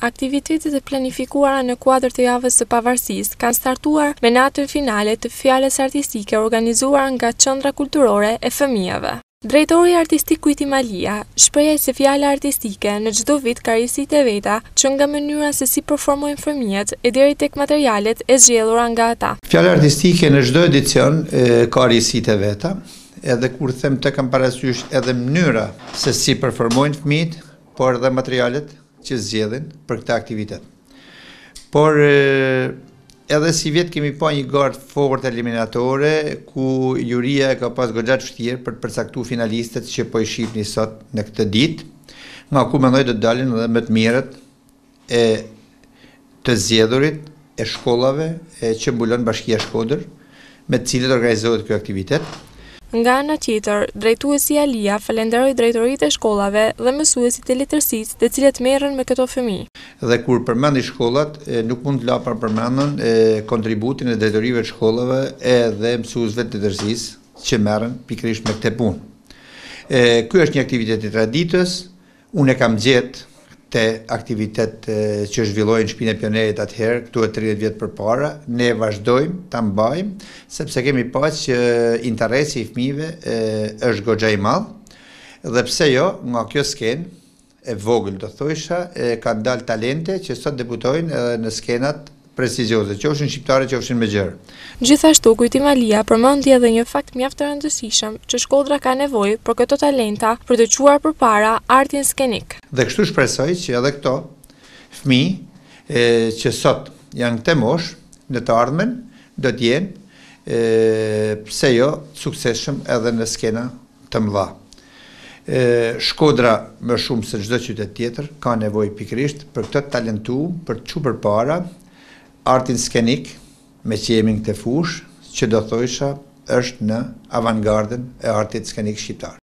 Aktivitetet e planifikuara në kuadrë të javës së pavarësisë kanë startuar me natën finale të fjales artistike organizuar nga qëndra kulturore e fëmijave. Drejtori artistik Kujti Malia shpreje se fjale artistike në gjdo vit ka risit e veta që nga mënyra se si performojnë fëmijet e deri tek materialet e zgjellura nga ata. Fjale artistike në gjdo edicion ka risit e veta edhe kur them të kam parasysh edhe mënyra se si performojnë fëmijet por edhe materialet që zgjedhin për këtë aktivitet. Por edhe si vjet kemi pa një gard fort eliminatore ku juria e ka pas goxha çtier për të përcaktuar finalistët që po i shihni sot në këtë ditë, nga ku mendoj të dalin edhe më të mirët e të zgjedhurit e shkollave e që mbulon Bashkia Shkodër me të cilët organizohet kjo aktivitet. Nga në tjetër, drejtuesi Alia falenderoj drejtorit e shkollave dhe mësuesit e letërsit dhe cilet merën me këto fëmi. Dhe kur përmendi shkollat, nuk mund të lapar përmendën kontributin e drejtorive shkollave e dhe mësuesve të letërsis që merën pikrish me këte punë. Kjo është një aktivitet i traditës, unë e kam gjetë te aktivitet që zhvillojnë në e pionerit atëherë, këtu e 30 vjetë për para, ne vazhdojmë, të mbajmë, sepse kemi pas që interesi i fmive është gogja i malë, dhe pse jo, nga kjo skenë, e vogël, do thuisha, kanë dalë talente që sot debutojnë në skenat prestigjose, që është në shqiptare, që është në megjerë. Gjithashtu, Kujti Malia përmëndi edhe një fakt mjaftë të rëndësishëm që shkodra ka nevoj për këto talenta për të quar për para artin skenik. Dhe kështu shpresoj që edhe këto fmi që sot janë këte mosh në të ardhmen do t'jenë pse jo sukseshëm edhe në skena të mëdha. Shkodra më shumë se gjithë qytet tjetër ka nevoj pikrisht për këtë talentu, për të që para, artin skenik, me që jemi në të fush, që do thojësha është në avantgarden e artit skenik shqiptar.